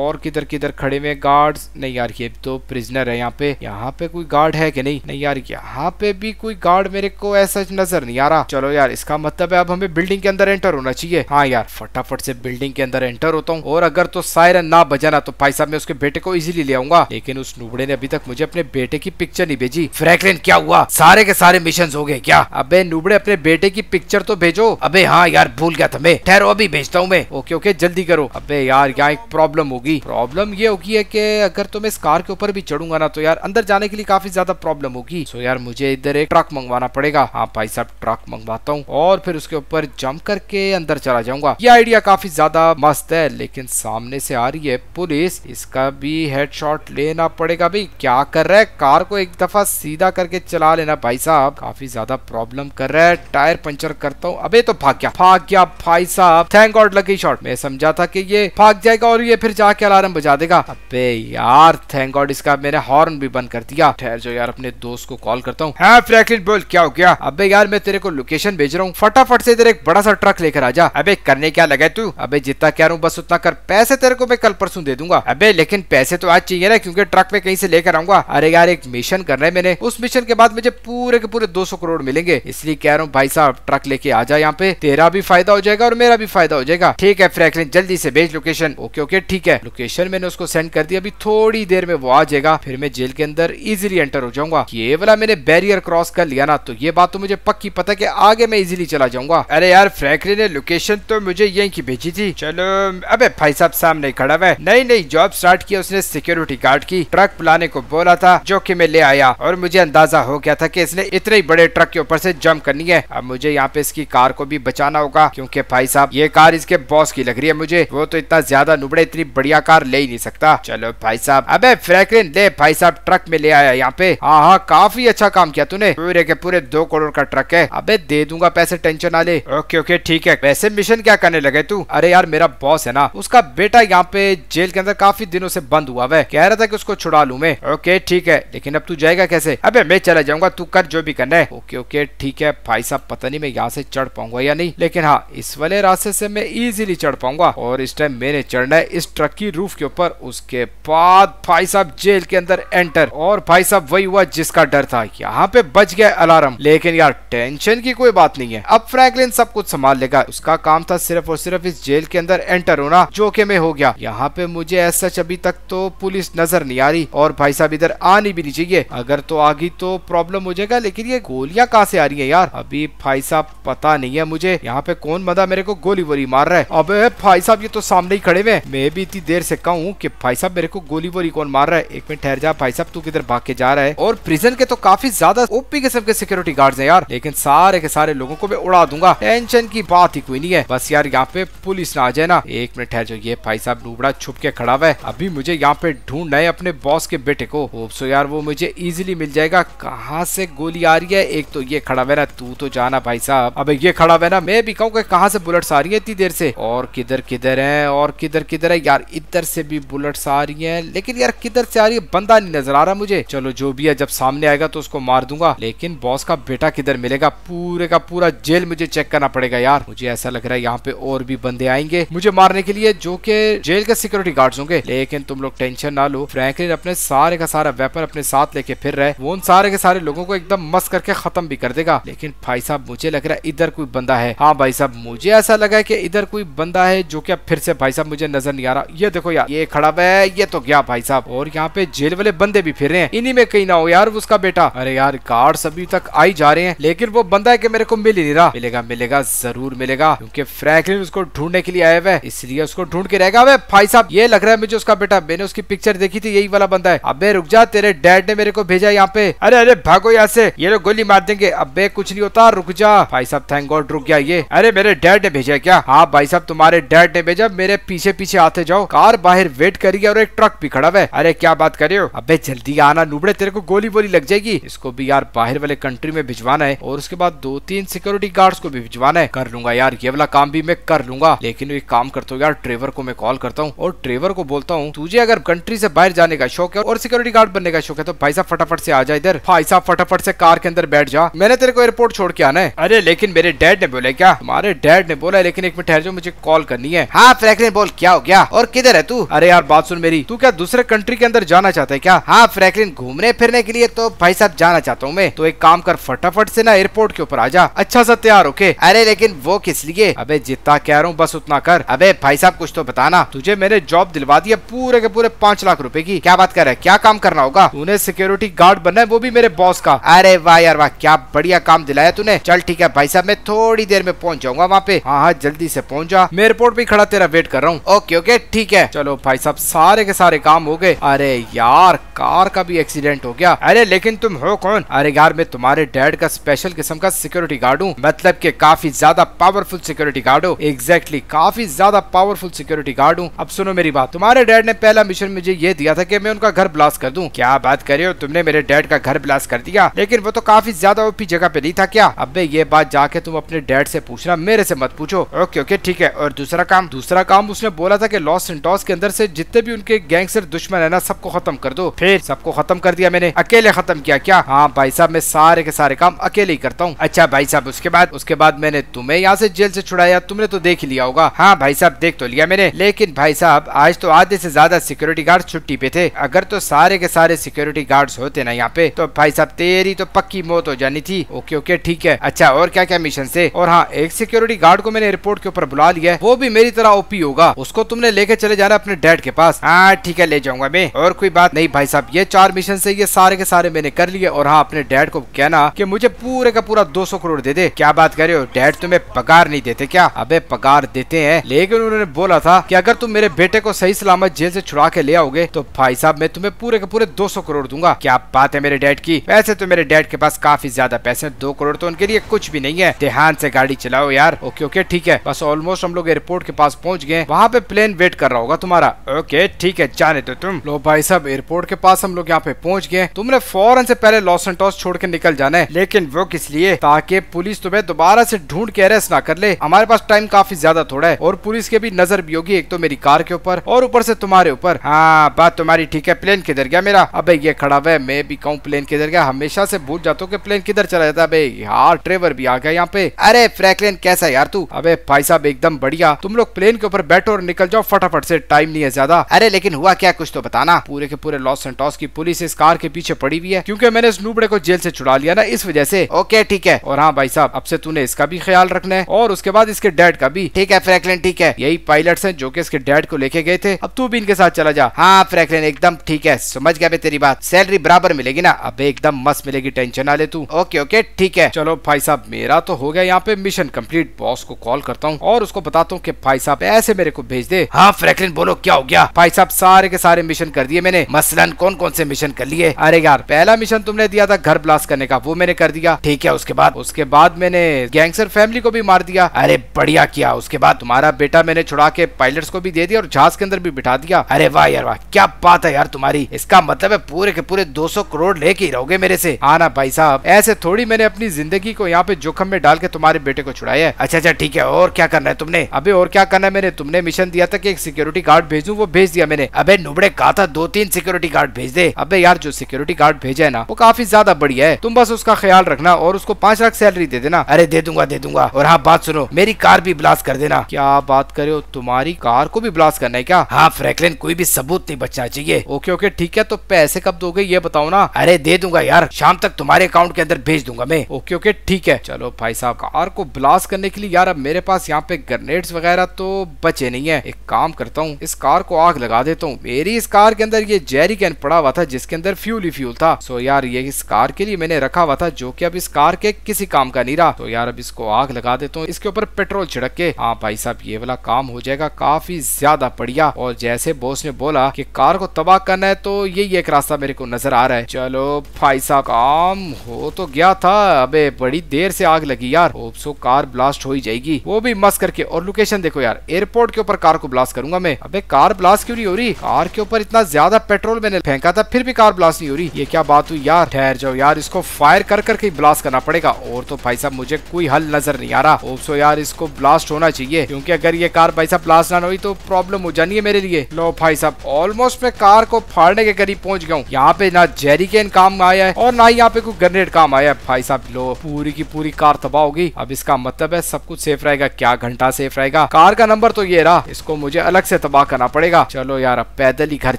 और किधर किधर खड़े में गार्ड्स नहीं यार ये तो प्रिजनर है यहाँ पे यहाँ पे कोई गार्ड है कि नहीं नहीं यार यहाँ पे भी कोई गार्ड मेरे को ऐसा नजर नहीं आ रहा चलो यार इसका मतलब है अब हमें बिल्डिंग के अंदर एंटर होना चाहिए हाँ यार फटाफट से बिल्डिंग के अंदर एंटर होता हूँ और अगर तो सायरन ना बजाना तो भाई साहब मैं उसके बेटे को इजिली ले आऊंगा लेकिन उस नुबड़े ने अभी तक मुझे अपने बेटे की पिक्चर नहीं भेजी फ्रैकलिन क्या हुआ सारे के सारे मिशन हो गए क्या अब नुबड़े अपने बेटे की पिक्चर तो भेजो अबे हाँ यार भूल गया था मैं ठहरो अभी भेजता हूँ मैं ओके ओके जल्दी करो अबे यार यहाँ एक प्रॉब्लम होगी प्रॉब्लम ये होगी है कि अगर तो मैं इस कार के ऊपर भी चढ़ूंगा ना तो यार अंदर जाने के लिए काफी ज्यादा प्रॉब्लम होगी सो यार मुझे इधर एक ट्रक मंगवाना पड़ेगा हाँ भाई साहब ट्रक मंगवाता हूँ और फिर उसके ऊपर जम जंप करके अंदर चला जाऊंगा ये आइडिया काफी ज्यादा मस्त है लेकिन सामने से आ रही है पुलिस इसका भी हेडशॉट लेना पड़ेगा भाई क्या कर रहा है कार को एक दफा सीधा करके चला लेना भाई साहब काफी ज्यादा प्रॉब्लम कर रहा है टायर पंचर करता हूँ अबे तो भाग गया भाग गया भाई साहब थैंक गॉड लकी शॉट मैं समझा था की ये भाग जाएगा और ये फिर जाके अलार्म बजा देगा अबे यार थैंक गॉड इसका मैंने हॉर्न भी बंद कर दिया ठहर जो यार अपने दोस्त को कॉल करता हूँ हाँ क्या हो गया अबे यार मैं तेरे को लोकेशन भेज रहा हूँ फटाफट से तेरे एक बड़ा सा ट्रक लेकर आ जा अबे करने क्या लगा तू अबे जितना कह रहा हूँ बस उतना कर पैसे तेरे को मैं कल परसों दे दूंगा अबे लेकिन पैसे तो आज चाहिए ना क्योंकि ट्रक में कहीं से लेकर आऊंगा अरे यार एक मिशन कर रहे मैंने उस मिशन के बाद मुझे पूरे के पूरे दो करोड़ मिलेंगे इसलिए कह रहा हूँ भाई साहब ट्रक लेके आ जा यहाँ पे तेरा भी फायदा हो जाएगा और मेरा भी फायदा हो जाएगा ठीक है फ्रैकलिन जल्दी से भेज लोकेशन ओके ओके ठीक है लोकेशन मैंने उसको सेंड कर दिया अभी थोड़ी देर में वो आ जाएगा फिर मैं जेल के अंदर इजिली एंटर हो जाऊंगा ये वाला मैंने बैरियर क्रॉस कर लिया ना तो ये बात तो मुझे पक्की पता है की आगे मैं इजिली चला जाऊंगा अरे अरे यार फ्रैंकली ने लोकेशन तो मुझे यहीं की भेजी थी चलो अबे भाई साहब सामने खड़ा हुआ है नई नई जॉब स्टार्ट किया उसने सिक्योरिटी गार्ड की ट्रक बुलाने को बोला था जो की मैं ले आया और मुझे अंदाजा हो गया था की इसने इतने बड़े ट्रक के ऊपर ऐसी जम्प करनी है अब मुझे यहाँ पे इसकी कार को भी बचाना होगा क्यूँकी भाई साहब ये कार इसके बॉस की लग रही है मुझे वो तो इतना ज्यादा नुबड़े इतनी बढ़िया कार ले ही नहीं सकता चलो भाई साहब अबे फ्रैंकलिन ले भाई साहब ट्रक में ले आया यहाँ पे हाँ हाँ काफी अच्छा काम किया तूने पूरे के पूरे दो करोड़ का ट्रक है अबे दे दूंगा पैसे टेंशन ना ले ओके ओके ठीक है वैसे मिशन क्या करने लगे तू अरे यार मेरा बॉस है ना उसका बेटा यहाँ पे जेल के अंदर काफी दिनों से बंद हुआ है कह रहा था कि उसको छुड़ा लू मैं ओके ठीक है लेकिन अब तू जाएगा कैसे अबे मैं चला जाऊंगा तू कर जो भी करना है ओके ओके ठीक है भाई साहब पता नहीं मैं यहाँ से चढ़ पाऊंगा या नहीं लेकिन हाँ इस वाले रास्ते से मैं इजिली चढ़ पाऊंगा और इस टाइम मैंने चढ़ना है इस ट्रक की रूफ के ऊपर उसके बाद भाई साहब जेल के अंदर एंटर और भाई साहब वही हुआ जिसका डर था यहाँ पे बच गया अलार्म लेकिन यार टेंशन की कोई बात नहीं है अब फ्रैंकलिन सब सब कुछ संभाल लेगा उसका काम था सिर्फ और सिर्फ इस जेल के अंदर एंटर होना जो जोखे में हो गया यहाँ पे मुझे ऐसा अभी तक तो पुलिस नजर नहीं आ रही और भाई साहब इधर आनी भी नहीं चाहिए अगर तो आ गई तो प्रॉब्लम हो जाएगा लेकिन ये गोलियाँ कहाँ से आ रही है यार अभी भाई साहब पता नहीं है मुझे यहाँ पे कौन मदा मेरे को गोली वोली मार रहा है अब भाई साहब ये तो सामने ही खड़े हुए मैं भी इतनी देर से कहूँ की भाई साहब मेरे को गोली वोली कौन मार रहा है एक मिनट ठहर जा भाई साहब तू किधर भाग के जा रहा है और प्रिजन के तो काफी ज्यादा ओपी किस्म के सिक्योरिटी गार्ड है यार लेकिन सारे के सारे लोगों को मैं उड़ा दूंगा टेंशन की बात ही कोई नहीं है बस यार यहाँ पे पुलिस ना आ जाए ना एक मिनट है जो ये भाई साहब डूबड़ा छुप के खड़ा हुआ है अभी मुझे यहाँ पे ढूंढना है अपने बॉस के बेटे को सो यार वो मुझे इजिली मिल जाएगा कहाँ से गोली आ रही है एक तो ये खड़ा हुआ ना तू तो जाना भाई साहब अब ये खड़ा हुआ ना मैं भी कहूँ कहाँ से बुलेट्स आ रही है इतनी देर से और किधर किधर है और किधर किधर है यार इधर से भी बुलेट्स आ रही है लेकिन यार किधर से आ रही है बंदा नहीं नजर आ रहा मुझे चलो जो भी है जब सामने आएगा तो उसको मार दूंगा लेकिन बॉस का बेटा किधर मिलेगा पूरे का पूरा जेल मुझे चेक करना करना पड़ेगा यार मुझे ऐसा लग रहा है यहाँ पे और भी बंदे आएंगे मुझे मारने के लिए जो कि जेल के सिक्योरिटी गार्ड होंगे लेकिन तुम लोग टेंशन ना लो फ्रैंकलिन अपने सारे का सारा वेपन अपने साथ लेके फिर रहे वो उन सारे के सारे लोगों को एकदम मस्त करके खत्म भी कर देगा लेकिन भाई साहब मुझे लग रहा है इधर कोई बंदा है हाँ भाई साहब मुझे ऐसा लगा की इधर कोई बंदा है जो की अब फिर से भाई साहब मुझे नजर नहीं आ रहा ये देखो यार ये खड़ा हुआ है ये तो गया भाई साहब और यहाँ पे जेल वाले बंदे भी फिर रहे हैं इन्हीं में कहीं ना हो यार उसका बेटा अरे यार कार्ड सभी तक आई जा रहे हैं लेकिन वो बंदा है की मेरे को मिल ही नहीं रहा मिलेगा मिलेगा मौका जरूर मिलेगा क्योंकि फ्रैंकलिन उसको ढूंढने के लिए आया हुआ है इसलिए उसको ढूंढ के रहेगा अबे भाई साहब ये लग रहा है मुझे उसका बेटा मैंने उसकी पिक्चर देखी थी यही वाला बंदा है अब रुक जा तेरे डैड ने मेरे को भेजा यहाँ पे अरे अरे भागो यहाँ से ये लोग गोली मार देंगे अब कुछ नहीं होता रुक जा भाई साहब थैंक गॉड रुक गया ये अरे मेरे डैड ने भेजा क्या हाँ भाई साहब तुम्हारे डैड ने भेजा मेरे पीछे पीछे आते जाओ कार बाहर वेट करी और एक ट्रक भी खड़ा हुआ अरे क्या बात कर रहे हो अबे जल्दी आना नुबड़े तेरे को गोली बोली लग जाएगी इसको भी यार बाहर वाले कंट्री में भिजवाना है और उसके बाद दो तीन सिक्योरिटी गार्ड्स को भी जवान है कर लूंगा यार ये वाला काम भी मैं कर लूंगा लेकिन एक काम करता हूँ यार ट्रेवर को मैं कॉल करता हूँ और ट्रेवर को बोलता हूँ तुझे अगर कंट्री से बाहर जाने का शौक है और सिक्योरिटी गार्ड बनने का शौक है तो भाई साहब फटाफट से आ जाए इधर भाई साहब फटाफट से कार के अंदर बैठ जा मैंने तेरे को एयरपोर्ट छोड़ के आना है अरे लेकिन मेरे डैड ने बोला क्या हमारे डैड ने बोला लेकिन एक मिनट ठहर जाओ मुझे कॉल करनी है हाँ फ्रैंकलिन बोल क्या हो गया और किधर है तू अरे यार बात सुन मेरी तू क्या दूसरे कंट्री के अंदर जाना चाहता है क्या हाँ फ्रैंकलिन घूमने फिरने के लिए तो भाई साहब जाना चाहता हूँ मैं तो एक काम कर फटाफट से ना एयरपोर्ट के ऊपर आ जा अच्छा सा तैयार ओके अरे लेकिन वो किस लिए अबे जितना कह रहा हूँ बस उतना कर अबे भाई साहब कुछ तो बताना तुझे मैंने जॉब दिलवा दी है पूरे के पूरे पांच लाख रुपए की क्या बात कर रहा है क्या काम करना होगा उन्हें सिक्योरिटी गार्ड बनना है वो भी मेरे बॉस का अरे वाह यार वाह क्या बढ़िया काम दिलाया तूने चल ठीक है भाई साहब मैं थोड़ी देर में पहुंच जाऊंगा वहाँ पे हाँ हाँ जल्दी से पहुंच जा मैं एयरपोर्ट पे खड़ा तेरा वेट कर रहा हूँ ओके ओके ठीक है चलो भाई साहब सारे के सारे काम हो गए अरे यार कार का भी एक्सीडेंट हो गया अरे लेकिन तुम हो कौन अरे यार मैं तुम्हारे डैड का स्पेशल किस्म का सिक्योरिटी गार्ड हूँ मतलब के काफी काफी ज्यादा पावरफुल सिक्योरिटी गार्ड हो एग्जैक्टली काफी ज्यादा पावरफुल सिक्योरिटी गार्ड हूँ अब सुनो मेरी बात तुम्हारे डैड ने पहला मिशन मुझे ये दिया था की मैं उनका घर ब्लास्ट कर दूँ क्या बात करे हो तुमने मेरे डैड का घर ब्लास्ट कर दिया लेकिन वो तो काफी ज्यादा ओपी जगह पे नहीं था क्या अब ये बात जाके तुम अपने डैड से पूछना मेरे से मत पूछो ओके ओके ठीक है और दूसरा काम दूसरा काम उसने बोला था की लॉस एंटॉस के अंदर से जितने भी उनके गैंगस्टर दुश्मन है ना सबको खत्म कर दो फिर सबको खत्म कर दिया मैंने अकेले खत्म किया क्या हाँ भाई साहब मैं सारे के सारे काम अकेले ही करता हूँ अच्छा भाई साहब उसके बाद उसके बाद मैंने तुम्हें यहाँ से जेल से छुड़ाया तुमने तो देख लिया होगा हाँ भाई साहब देख तो लिया मैंने लेकिन भाई साहब आज तो आधे से ज्यादा सिक्योरिटी गार्ड छुट्टी पे थे अगर तो सारे के सारे सिक्योरिटी गार्ड होते ना यहाँ पे तो भाई साहब तेरी तो पक्की मौत हो जानी थी ओके ओके ठीक है अच्छा और क्या क्या मिशन से और हाँ एक सिक्योरिटी गार्ड को मैंने एयरपोर्ट के ऊपर बुला लिया वो भी मेरी तरह ओपी होगा उसको तुमने लेके चले जाना अपने डैड के पास हाँ ठीक है ले जाऊंगा मैं और कोई बात नहीं भाई साहब ये चार मिशन से ये सारे के सारे मैंने कर लिए और हाँ अपने डैड को कहना की मुझे पूरे का पूरा दो करोड़ दे दे क्या बात करे हो डैड तुम्हें पगार नहीं देते क्या अबे पगार देते हैं लेकिन उन्होंने बोला था कि अगर तुम मेरे बेटे को सही सलामत जेल से छुड़ा के ले आओगे तो भाई साहब मैं तुम्हें पूरे के पूरे 200 करोड़ दूंगा क्या बात है मेरे डैड की वैसे तो मेरे डैड के पास काफी ज्यादा पैसे दो करोड़ तो उनके लिए कुछ भी नहीं है ध्यान ऐसी गाड़ी चलाओ यार ओके ओके ठीक है बस ऑलमोस्ट हम लोग एयरपोर्ट के पास पहुंच गए वहाँ पे प्लेन वेट कर रहा होगा तुम्हारा ओके ठीक है जाने दो तुम लो भाई साहब एयरपोर्ट के पास हम लोग यहाँ पे पहुंच गए तुमने फौरन से पहले लॉस टॉस छोड़ के निकल जाना है लेकिन वो किस लिए ताकि पुलिस तुम्हें दोबारा से ढूंढ के अरेस्ट ना कर ले हमारे पास टाइम काफी ज्यादा थोड़ा है और पुलिस के भी नजर भी होगी एक तो मेरी कार के ऊपर और ऊपर से तुम्हारे ऊपर हाँ बात तुम्हारी ठीक है प्लेन किधर गया मेरा अब ये खड़ा हुआ है मैं भी कहूँ प्लेन किधर गया हमेशा से भूल जाता हूँ प्लेन किधर चला जाता है यार ट्रेवर भी आ गया यहाँ पे अरे फ्रैकलेन कैसा यार तू अबे भाई साहब एकदम बढ़िया तुम लोग प्लेन के ऊपर बैठो और निकल जाओ फटाफट से टाइम नहीं है ज्यादा अरे लेकिन हुआ क्या कुछ तो बताना पूरे के पूरे लॉस एंड की पुलिस इस कार के पीछे पड़ी हुई है क्योंकि मैंने इस नूबड़े को जेल से छुड़ा लिया ना इस वजह से ओके ठीक है और हाँ भाई साहब अब से तूने इसका भी भी ख्याल रखना है और उसके बाद इसके डैड का भी ठीक है फ्रैकलिन ठीक है यही पायलट है जो की इसके डैड को लेके गए थे अब तू भी इनके साथ चला जा हाँ फ्रैकलिन एकदम ठीक है समझ गया तेरी बात सैलरी बराबर मिलेगी ना अब एकदम मस्त मिलेगी टेंशन ना ले तू ओके ओके ठीक है चलो भाई साहब मेरा तो हो गया यहाँ पे मिशन कम्प्लीट बॉस को कॉल करता हूँ और उसको बताता हूँ की भाई साहब ऐसे मेरे को भेज दे हाँ फ्रैकलिन बोलो क्या हो गया भाई साहब सारे के सारे मिशन कर दिए मैंने मसलन कौन कौन से मिशन कर लिए अरे यार पहला मिशन तुमने दिया था घर ब्लास्ट करने का वो मैंने कर दिया ठीक है उसके बाद उसके बाद मैंने गैंगस्टर फिर फैमिली को भी मार दिया अरे बढ़िया किया उसके बाद तुम्हारा बेटा मैंने छुड़ा के पायलट को भी दे दिया और जहाज के अंदर भी बिठा दिया अरे वाह यार वाह क्या बात है यार तुम्हारी इसका मतलब है पूरे के पूरे 200 करोड़ लेके ही रहोगे मेरे से आना हाँ भाई साहब ऐसे थोड़ी मैंने अपनी जिंदगी को यहाँ पे जोखम में डाल के तुम्हारे बेटे को छुड़ाया है अच्छा अच्छा ठीक है और क्या करना है तुमने अभी और क्या करना है मैंने तुमने मिशन दिया था कि एक सिक्योरिटी गार्ड भेजू वो भेज दिया मैंने अबे नुबड़े कहा था दो तीन सिक्योरिटी गार्ड भेज दे अबे यार जो सिक्योरिटी गार्ड भेजा है ना वो काफी ज्यादा बढ़िया है तुम बस उसका ख्याल रखना और उसको पांच लाख सैलरी दे देना अरे दे दूंगा दे दूंगा और हाँ बात सुनो मेरी कार भी ब्लास्ट कर देना क्या बात करे हो तुम्हारी कार को भी ब्लास्ट करना है क्या हाँ फ्रैंकलिन कोई भी सबूत नहीं बचना चाहिए ओके ओके ठीक है तो पैसे कब दोगे ये बताओ ना अरे दे दूंगा यार शाम तक तुम्हारे अकाउंट के अंदर भेज दूंगा मैं ओके ओके ठीक है चलो भाई साहब कार को ब्लास्ट करने के लिए यार अब मेरे पास यहाँ पे ग्रेनेड्स वगैरह तो बचे नहीं है एक काम करता हूँ इस कार को आग लगा देता हूँ मेरी इस कार के अंदर ये जेरी कैन पड़ा हुआ था जिसके अंदर फ्यूल ही फ्यूल था सो यार ये इस कार के लिए मैंने रखा हुआ था जो की अब इस कार के किसी काम का नहीं रहा तो यार अब इस इसको आग लगा देता हूँ इसके ऊपर पेट्रोल छिड़क के हाँ भाई साहब ये वाला काम हो जाएगा काफी ज्यादा बढ़िया और जैसे बोस ने बोला की कार को तबाह करना है तो यही एक रास्ता मेरे को नजर आ रहा है चलो भाई साहब काम हो तो गया था अब बड़ी देर से आग लगी यार सो कार ब्लास्ट हो ही जाएगी वो भी मस्त करके और लोकेशन देखो यार एयरपोर्ट के ऊपर कार को ब्लास्ट करूंगा मैं अबे कार ब्लास्ट क्यों नहीं हो रही कार के ऊपर इतना ज्यादा पेट्रोल मैंने फेंका था फिर भी कार ब्लास्ट नहीं हो रही ये क्या बात हुई यार ठहर जाओ यार इसको फायर कर करके ब्लास्ट करना पड़ेगा और तो भाई साहब मुझे कोई हल नजर नहीं आ रहा होप सो यार इसको ब्लास्ट होना चाहिए क्योंकि अगर ये कार भाई साहब ब्लास्ट ना हुई तो प्रॉब्लम हो जानी है मेरे लिए लो भाई साहब ऑलमोस्ट मैं कार को फाड़ने के करीब पहुंच गया हूँ यहाँ पे ना जेरिकेन काम आया है और ना ही यहाँ पे कोई ग्रेनेड काम आया है भाई साहब लो पूरी की पूरी कार तबाह होगी अब इसका मतलब है सब कुछ सेफ रहेगा क्या घंटा सेफ रहेगा कार का नंबर तो ये रहा इसको मुझे अलग से तबाह करना पड़ेगा चलो यार अब पैदल ही घर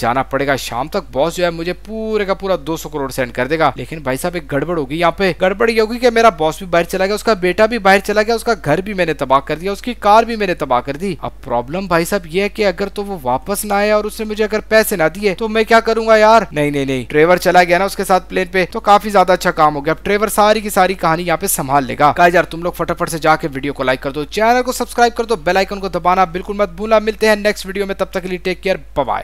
जाना पड़ेगा शाम तक बॉस जो है मुझे पूरे का पूरा 200 करोड़ सेंड कर देगा लेकिन भाई साहब एक गड़बड़ होगी यहाँ पे गड़बड़ ये होगी कि मेरा बॉस भी बाहर चला गया उसका बेटा भी भी बाहर चला गया उसका घर भी मैंने तबाह कर दिया उसकी कार भी मैंने तबाह कर दी अब प्रॉब्लम भाई साहब ये है कि अगर तो वो वापस ना आए और उसने मुझे अगर पैसे ना दिए तो मैं क्या करूंगा यार नहीं नहीं नहीं ट्रेवर चला गया ना उसके साथ प्लेन पे तो काफी ज्यादा अच्छा काम हो गया अब ट्रेवर सारी की सारी कहानी यहाँ पे संभाल लेगा कहा यार तुम लोग फटाफट से जाके वीडियो को लाइक कर दो चैनल को सब्सक्राइब कर दो बेलाइकन को दबाना बिल्कुल मत भूला मिलते हैं नेक्स्ट वीडियो में तब तक लिए टेक केयर बाय